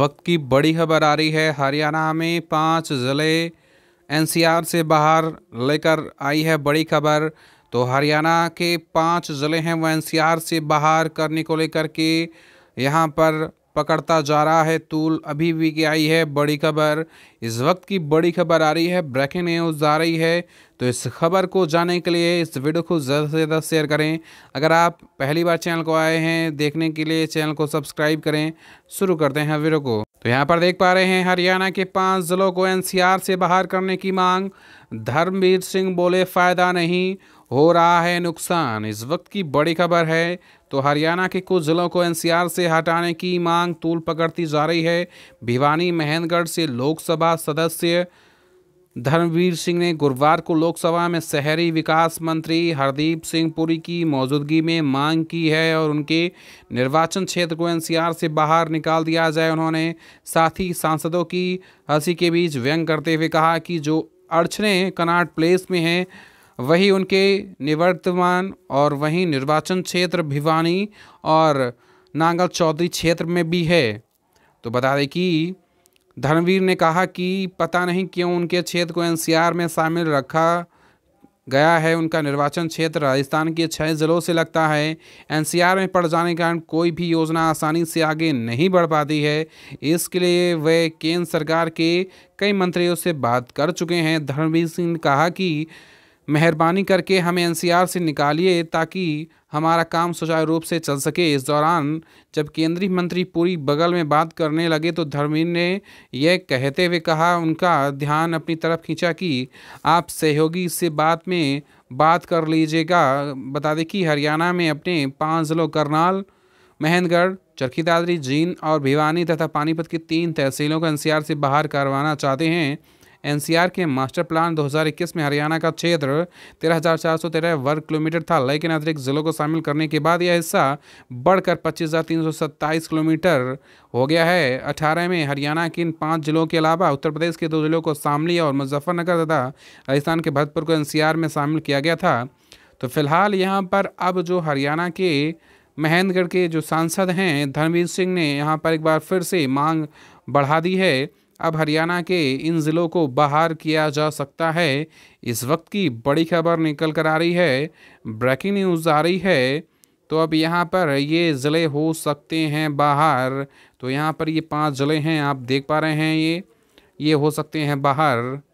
वक्त की बड़ी खबर आ रही है हरियाणा में पांच ज़िले एनसीआर से बाहर लेकर आई है बड़ी खबर तो हरियाणा के पांच ज़िले हैं वो एनसीआर से बाहर करने को लेकर के यहाँ पर पकड़ता जा रहा है तूल अभी भी की आई है बड़ी खबर इस वक्त की बड़ी खबर आ रही है ब्रेकिंग न्यूज़ आ रही है तो इस खबर को जानने के लिए इस वीडियो को ज़्यादा से ज़्यादा शेयर करें अगर आप पहली बार चैनल को आए हैं देखने के लिए चैनल को सब्सक्राइब करें शुरू करते हैं वीडियो को तो यहाँ पर देख पा रहे हैं हरियाणा के पाँच ज़िलों को एनसीआर से बाहर करने की मांग धर्मवीर सिंह बोले फ़ायदा नहीं हो रहा है नुकसान इस वक्त की बड़ी खबर है तो हरियाणा के कुछ ज़िलों को एनसीआर से हटाने की मांग तूल पकड़ती जा रही है भिवानी महेंद्रगढ़ से लोकसभा सदस्य धर्मवीर सिंह ने गुरुवार को लोकसभा में शहरी विकास मंत्री हरदीप सिंह पुरी की मौजूदगी में मांग की है और उनके निर्वाचन क्षेत्र को एनसीआर से बाहर निकाल दिया जाए उन्होंने साथ ही सांसदों की हंसी के बीच व्यंग करते हुए कहा कि जो अड़चने कनाट प्लेस में हैं वही उनके निवर्तमान और वहीं निर्वाचन क्षेत्र भिवानी और नांगल चौधरी क्षेत्र में भी है तो बता दें कि धर्मवीर ने कहा कि पता नहीं क्यों उनके क्षेत्र को एनसीआर में शामिल रखा गया है उनका निर्वाचन क्षेत्र राजस्थान के छः ज़िलों से लगता है एनसीआर में पड़ जाने के कारण कोई भी योजना आसानी से आगे नहीं बढ़ पाती है इसके लिए वे केंद्र सरकार के कई मंत्रियों से बात कर चुके हैं धर्मवीर सिंह ने कहा कि मेहरबानी करके हमें एनसीआर से निकालिए ताकि हमारा काम सुचारू रूप से चल सके इस दौरान जब केंद्रीय मंत्री पूरी बगल में बात करने लगे तो धर्मेंद्र ने यह कहते हुए कहा उनका ध्यान अपनी तरफ खींचा कि आप सहयोगी से बात में बात कर लीजिएगा बता दें कि हरियाणा में अपने पाँच ज़िलों करनाल महेंद्रगढ़ चरखी दादरी जींद और भिवानी तथा पानीपत की तीन तहसीलों को एन से बाहर करवाना चाहते हैं एनसीआर के मास्टर प्लान 2021 में हरियाणा का क्षेत्र 13,413 वर्ग किलोमीटर था लेकिन अतिरिक्त जिलों को शामिल करने के बाद यह हिस्सा बढ़कर 25,327 किलोमीटर हो गया है अठारह में हरियाणा के इन पाँच जिलों के अलावा उत्तर प्रदेश के दो जिलों को शामली और मुजफ्फरनगर तथा राजस्थान के भरतपुर को एन में शामिल किया गया था तो फिलहाल यहाँ पर अब जो हरियाणा के महेंद्रगढ़ के जो सांसद हैं धर्मवीर सिंह ने यहाँ पर एक बार फिर से मांग बढ़ा दी है अब हरियाणा के इन ज़िलों को बाहर किया जा सकता है इस वक्त की बड़ी खबर निकल कर आ रही है ब्रेकिंग न्यूज़ आ रही है तो अब यहाँ पर ये ज़िले हो सकते हैं बाहर तो यहाँ पर ये पांच ज़िले हैं आप देख पा रहे हैं ये ये हो सकते हैं बाहर